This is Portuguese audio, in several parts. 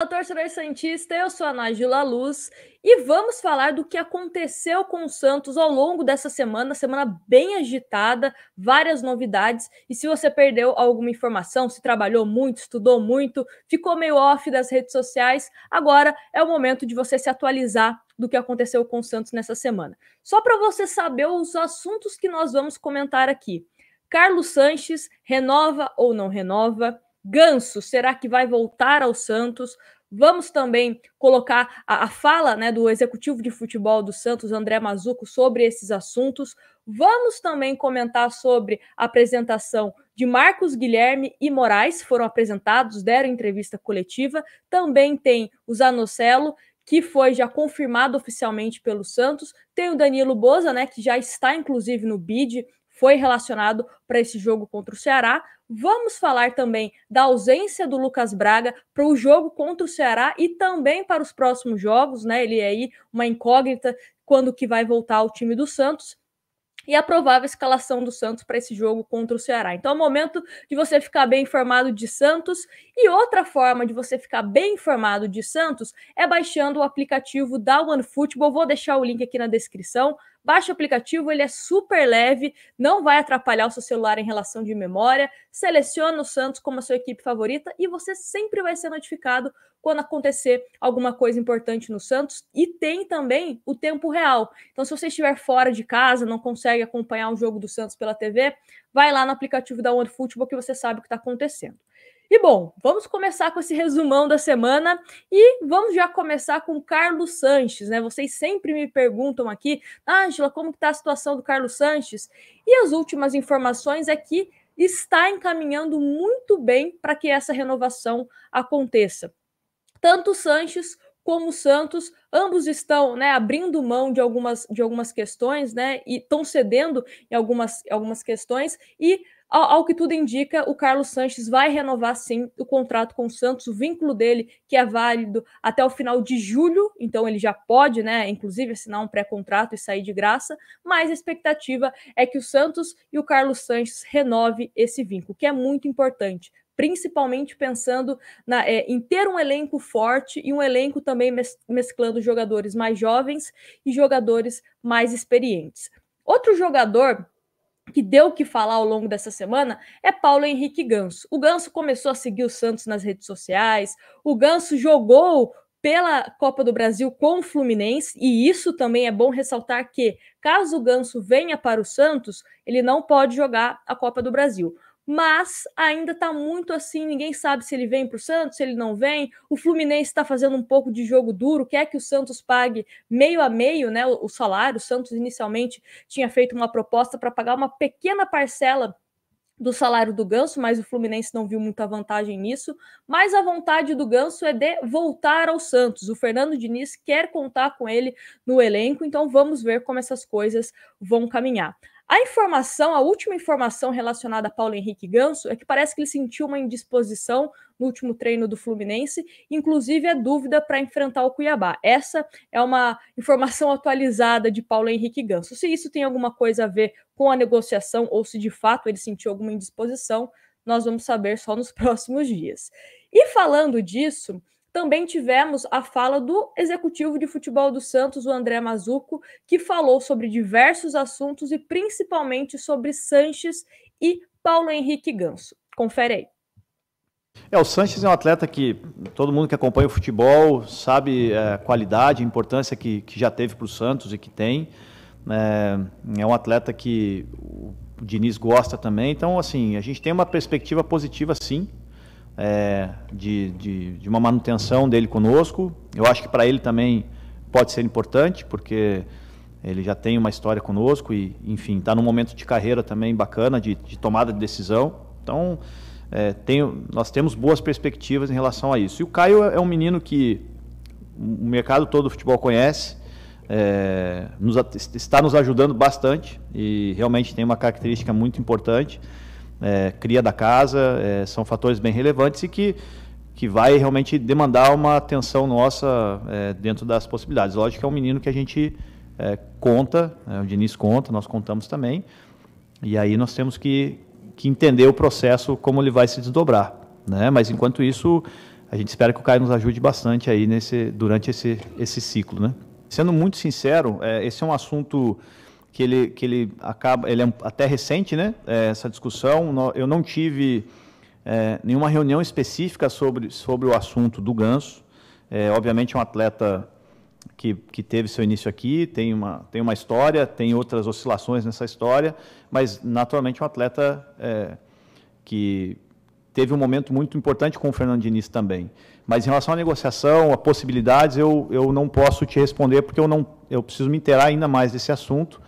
Olá, torcedor Santista, eu sou a Nájila Luz e vamos falar do que aconteceu com o Santos ao longo dessa semana, semana bem agitada, várias novidades. E se você perdeu alguma informação, se trabalhou muito, estudou muito, ficou meio off das redes sociais, agora é o momento de você se atualizar do que aconteceu com o Santos nessa semana. Só para você saber os assuntos que nós vamos comentar aqui. Carlos Sanches renova ou não renova? Ganso, será que vai voltar ao Santos? Vamos também colocar a, a, fala né, do executivo de futebol do Santos, André Mazuco, sobre esses assuntos. Vamos também comentar sobre a apresentação de Marcos Guilherme e Moraes, foram apresentados, deram entrevista coletiva. Também tem o Zanocelo, que foi já confirmado oficialmente pelo Santos. Tem o Danilo Boza, né, que já está inclusive no BID, foi relacionado para esse jogo contra o Ceará. Vamos falar também da ausência do Lucas Braga para o jogo contra o Ceará e também para os próximos jogos, né? Ele é aí uma incógnita quando que vai voltar ao time do Santos e a provável escalação do Santos para esse jogo contra o Ceará. Então é o momento de você ficar bem informado de Santos. E outra forma de você ficar bem informado de Santos é baixando o aplicativo da OneFootball. Vou deixar o link aqui na descrição. Baixe o aplicativo, ele é super leve, não vai atrapalhar o seu celular em relação de memória. Seleciona o Santos como a sua equipe favorita e você sempre vai ser notificado quando acontecer alguma coisa importante no Santos. E tem também o tempo real. Então, se você estiver fora de casa, não consegue acompanhar o jogo do Santos pela TV, vai lá no aplicativo da OneFootball que você sabe o que está acontecendo. E bom, vamos começar com esse resumão da semana e vamos já começar com Carlos Sanches, né? Vocês sempre me perguntam aqui, Ângela, como está a situação do Carlos Sanches? E as últimas informações é que está encaminhando muito bem para que essa renovação aconteça. Tanto o Sanches como o Santos, ambos estão né, abrindo mão de algumas, de algumas questões, né? E estão cedendo em algumas, algumas questões e ao, ao, que tudo indica, o Carlos Sanches vai renovar sim o contrato com o Santos, o vínculo dele, que é válido até o final de julho, então ele já pode, né, inclusive, assinar um pré-contrato e sair de graça, mas a expectativa é que o Santos e o Carlos Sanches renove esse vínculo, que é muito importante. Principalmente pensando na, é, em ter um elenco forte e um elenco também mes mesclando jogadores mais jovens e jogadores mais experientes. Outro jogador que deu o que falar ao longo dessa semana é Paulo Henrique Ganso. O Ganso começou a seguir o Santos nas redes sociais, o Ganso jogou pela Copa do Brasil com o Fluminense, e isso também é bom ressaltar que, caso o Ganso venha para o Santos, ele não pode jogar a Copa do Brasil mas ainda está muito assim, ninguém sabe se ele vem para o Santos, se ele não vem. O Fluminense está fazendo um pouco de jogo duro, quer que o Santos pague meio a meio né, o, o salário. O Santos inicialmente tinha feito uma proposta para pagar uma pequena parcela do salário do Ganso, mas o Fluminense não viu muita vantagem nisso. Mas a vontade do Ganso é de voltar ao Santos. O Fernando Diniz quer contar com ele no elenco, então vamos ver como essas coisas vão caminhar. A informação, a última informação relacionada a Paulo Henrique Ganso é que parece que ele sentiu uma indisposição no último treino do Fluminense, inclusive é dúvida para enfrentar o Cuiabá. Essa é uma informação atualizada de Paulo Henrique Ganso. Se isso tem alguma coisa a ver com a negociação ou se de fato ele sentiu alguma indisposição, nós vamos saber só nos próximos dias. E falando disso, também tivemos a fala do executivo de futebol do Santos, o André Mazuco, que falou sobre diversos assuntos e principalmente sobre Sanches e Paulo Henrique Ganso. Confere aí. É, o Sanches é um atleta que todo mundo que acompanha o futebol sabe é, a é, qualidade, a importância que, que já teve para o Santos e que tem. É, é, um atleta que o Diniz gosta também. Então, assim, a gente tem uma perspectiva positiva, sim, é, de, de, de, uma manutenção dele conosco. Eu acho que para ele também pode ser importante, porque ele já tem uma história conosco e, enfim, está num momento de carreira também bacana, de, de tomada de decisão. Então, é, nós temos boas perspectivas em relação a isso. E o Caio é, é um menino que o mercado todo do futebol conhece, é, nos, está nos ajudando bastante e realmente tem uma característica muito importante é, cria da casa, é, são fatores bem relevantes e que, que vai realmente demandar uma atenção nossa é, dentro das possibilidades. Lógico que é um menino que a gente é, conta, é, o Diniz conta, nós contamos também, e aí nós temos que, que entender o processo, como ele vai se desdobrar. Né? Mas enquanto isso, a gente espera que o Caio nos ajude bastante aí nesse, durante esse, esse ciclo. Né? Sendo muito sincero, é, esse é um assunto que ele, que ele acaba, ele é até recente, né? É, essa discussão. Eu não tive é, nenhuma reunião específica sobre, sobre o assunto do Ganso. É, obviamente é um atleta que, que teve seu início aqui, tem uma, tem uma história, tem outras oscilações nessa história, mas naturalmente é um atleta é, que teve um momento muito importante com o Fernando Diniz também. Mas em relação à negociação, a possibilidades, eu, eu não posso te responder, porque eu, não, eu preciso me inteirar ainda mais desse assunto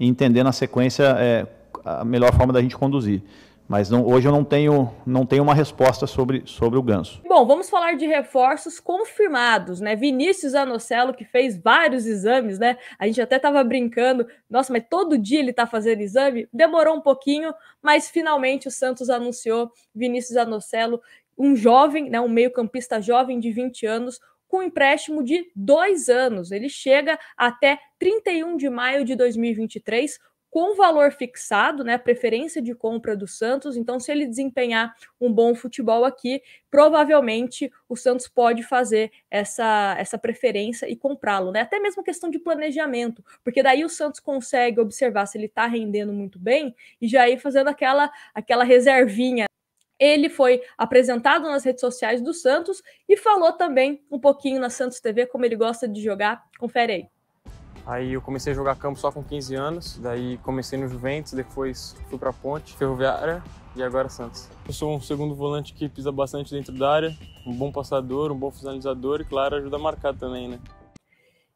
e entender na sequência é, a melhor forma da gente conduzir. Mas não, hoje eu não tenho, não tenho uma resposta sobre, sobre o Ganso. Bom, vamos falar de reforços confirmados, né? Vinícius Anocelo, que fez vários exames, né? A gente até estava brincando, nossa, mas todo dia ele está fazendo exame? Demorou um pouquinho, mas finalmente o Santos anunciou Vinícius Anocelo, um jovem, né, um meio-campista jovem de 20 anos, com um empréstimo de dois anos. Ele chega até 31 de maio de 2023 com valor fixado, né, preferência de compra do Santos. Então, se ele desempenhar um bom futebol aqui, provavelmente o Santos pode fazer essa, essa preferência e comprá-lo, né? Até mesmo questão de planejamento, porque daí o Santos consegue observar se ele está rendendo muito bem e já ir fazendo aquela aquela reservinha ele foi apresentado nas redes sociais do Santos e falou também um pouquinho na Santos TV como ele gosta de jogar. Confere aí. Aí eu comecei a jogar campo só com 15 anos, daí comecei no Juventus, depois fui para Ponte, Ferroviária e agora Santos. Eu sou um segundo volante que pisa bastante dentro da área, um bom passador, um bom finalizador e claro, ajuda a marcar também, né?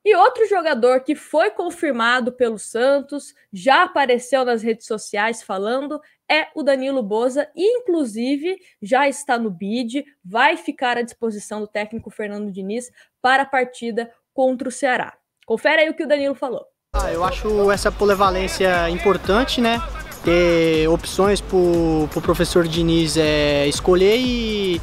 E outro jogador que foi confirmado pelo Santos, já apareceu nas redes sociais falando, é o Danilo Boza, inclusive já está no bid, vai ficar à disposição do técnico Fernando Diniz para a partida contra o Ceará. Confere aí o que o Danilo falou. Ah, eu acho essa polivalência importante, né? Ter opções para o pro professor Diniz é, escolher e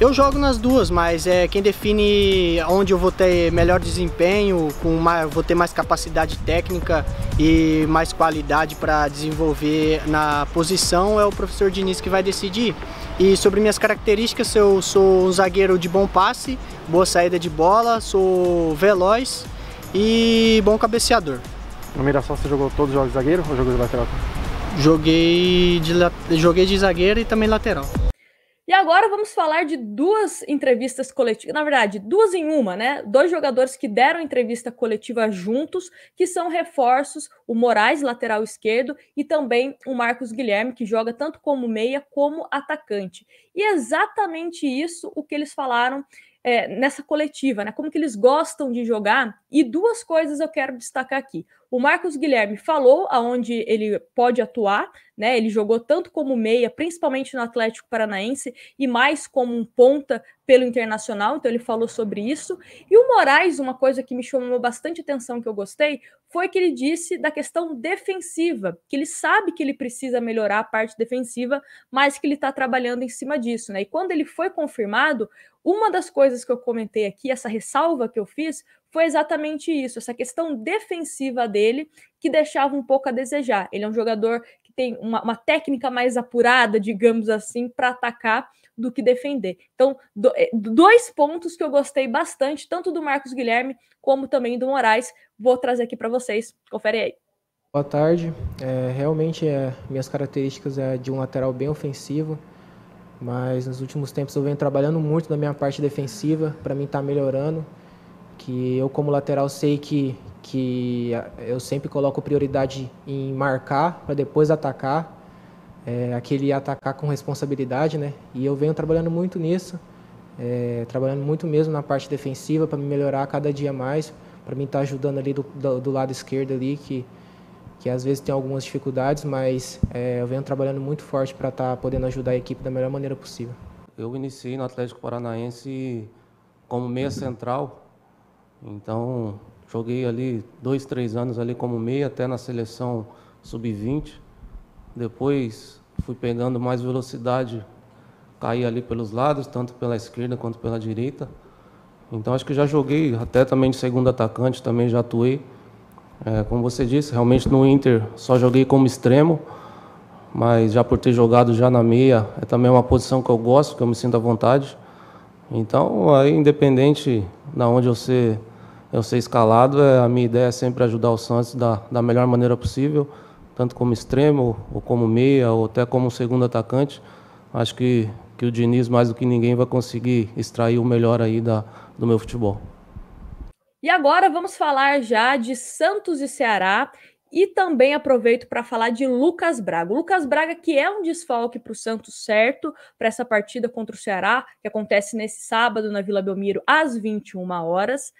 eu jogo nas duas, mas é quem define onde eu vou ter melhor desempenho, com mais, vou ter mais capacidade técnica e mais qualidade para desenvolver na posição é o professor Diniz que vai decidir. E sobre minhas características, eu sou um zagueiro de bom passe, boa saída de bola, sou veloz e bom cabeceador. No Mirassol você jogou todos os jogos de zagueiro ou jogou de lateral? Joguei de, joguei de zagueiro e também lateral. E agora vamos falar de duas entrevistas coletivas, na verdade, duas em uma, né? Dois jogadores que deram entrevista coletiva juntos, que são reforços, o Moraes, lateral esquerdo, e também o Marcos Guilherme, que joga tanto como meia como atacante. E é exatamente isso o que eles falaram é, nessa coletiva, né? Como que eles gostam de jogar. E duas coisas eu quero destacar aqui. O Marcos Guilherme falou aonde ele pode atuar né? Ele jogou tanto como meia, principalmente no Atlético Paranaense, e mais como um ponta pelo Internacional, então ele falou sobre isso. E o Moraes, uma coisa que me chamou bastante atenção que eu gostei, foi que ele disse da questão defensiva, que ele sabe que ele precisa melhorar a parte defensiva, mas que ele está trabalhando em cima disso, né? E quando ele foi confirmado, uma das coisas que eu comentei aqui, essa ressalva que eu fiz, foi exatamente isso, essa questão defensiva dele que deixava um pouco a desejar. Ele é um jogador tem uma, uma técnica mais apurada, digamos assim, para atacar do que defender. Então, do, é, dois pontos que eu gostei bastante, tanto do Marcos Guilherme como também do Moraes, vou trazer aqui para vocês. Confere aí. Boa tarde. É, realmente, é, minhas características é de um lateral bem ofensivo, mas nos últimos tempos eu venho trabalhando muito na minha parte defensiva, para mim está melhorando. Que eu, como lateral, sei que, que eu sempre coloco prioridade em marcar para depois atacar, é, aquele atacar com responsabilidade, né? E eu venho trabalhando muito nisso, é, trabalhando muito mesmo na parte defensiva para me melhorar cada dia mais, para me estar tá ajudando ali do, do, do, lado esquerdo ali que que às vezes tem algumas dificuldades, mas é, eu venho trabalhando muito forte para estar tá podendo ajudar a equipe da melhor maneira possível. Eu iniciei no Atlético Paranaense como meia central, então Joguei ali dois, três anos ali como meia, até na seleção sub-20. Depois fui pegando mais velocidade, caí ali pelos lados, tanto pela esquerda quanto pela direita. Então acho que já joguei até também de segundo atacante, também já atuei. É, como você disse, realmente no Inter só joguei como extremo, mas já por ter jogado já na meia, é também uma posição que eu gosto, que eu me sinto à vontade. Então, aí, independente de onde você eu ser escalado. É, a minha ideia é sempre ajudar o Santos da, da melhor maneira possível, tanto como extremo, ou como meia, ou até como segundo atacante. Acho que, que o Diniz, mais do que ninguém, vai conseguir extrair o melhor aí da, do meu futebol. E agora vamos falar já de Santos e Ceará. E também aproveito para falar de Lucas Braga. O Lucas Braga, que é um desfalque para o Santos certo, para essa partida contra o Ceará, que acontece nesse sábado na Vila Belmiro, às 21 horas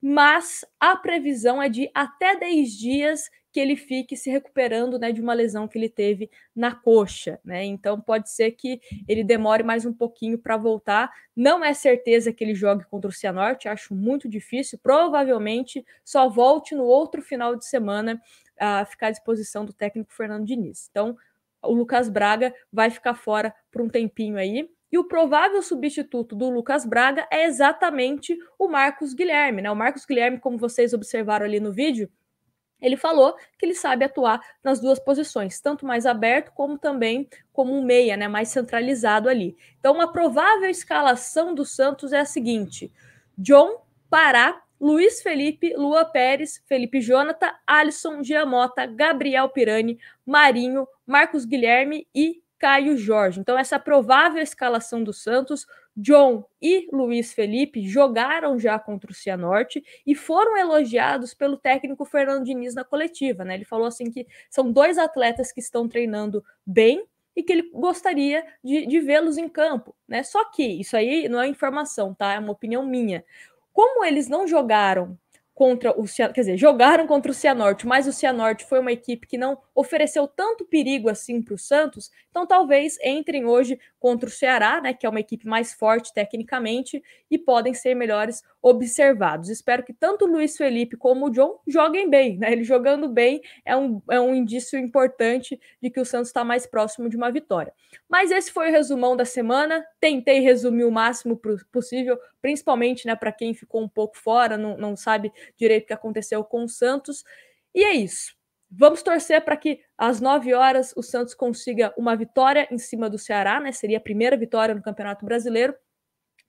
mas a previsão é de até 10 dias que ele fique se recuperando né, de uma lesão que ele teve na coxa. Né? Então pode ser que ele demore mais um pouquinho para voltar. Não é certeza que ele jogue contra o Cianorte, acho muito difícil. Provavelmente só volte no outro final de semana a ficar à disposição do técnico Fernando Diniz. Então o Lucas Braga vai ficar fora por um tempinho aí. E o provável substituto do Lucas Braga é exatamente o Marcos Guilherme, né? O Marcos Guilherme, como vocês observaram ali no vídeo, ele falou que ele sabe atuar nas duas posições, tanto mais aberto como também como um meia, né, mais centralizado ali. Então, uma provável escalação do Santos é a seguinte: John, Pará, Luiz Felipe, Lua Pérez, Felipe Jonathan, Alisson, Giamota, Gabriel Pirani, Marinho, Marcos Guilherme e Caio Jorge. Então, essa provável escalação do Santos, John e Luiz Felipe jogaram já contra o Cianorte e foram elogiados pelo técnico Fernando Diniz na coletiva. Né? Ele falou assim que são dois atletas que estão treinando bem e que ele gostaria de, de vê-los em campo. Né? Só que isso aí não é informação, tá? É uma opinião minha. Como eles não jogaram contra o Cianorte, quer dizer, jogaram contra o Cianorte, mas o Cianorte foi uma equipe que não ofereceu tanto perigo assim para o Santos, então talvez entrem hoje contra o Ceará, né, que é uma equipe mais forte tecnicamente e podem ser melhores observados. Espero que tanto o Luiz Felipe como o John joguem bem, né? Ele jogando bem é um, é um indício importante de que o Santos está mais próximo de uma vitória. Mas esse foi o resumão da semana. Tentei resumir o máximo possível, principalmente né, para quem ficou um pouco fora, não, não sabe direito que aconteceu com o Santos. E é isso. Vamos torcer para que às 9 horas o Santos consiga uma vitória em cima do Ceará, né? Seria a primeira vitória no Campeonato Brasileiro.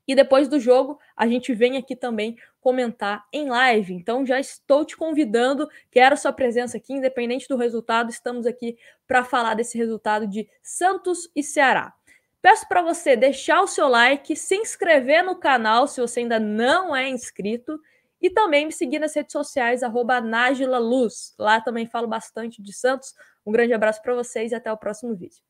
E depois do jogo, a gente vem aqui também comentar em live. Então já estou te convidando, quero a sua presença aqui, independente do resultado, estamos aqui para falar desse resultado de Santos e Ceará. Peço para você deixar o seu like, se inscrever no canal se você ainda não é inscrito e também me seguir nas redes sociais, arroba Lá também falo bastante de Santos. Um grande abraço para vocês e até o próximo vídeo.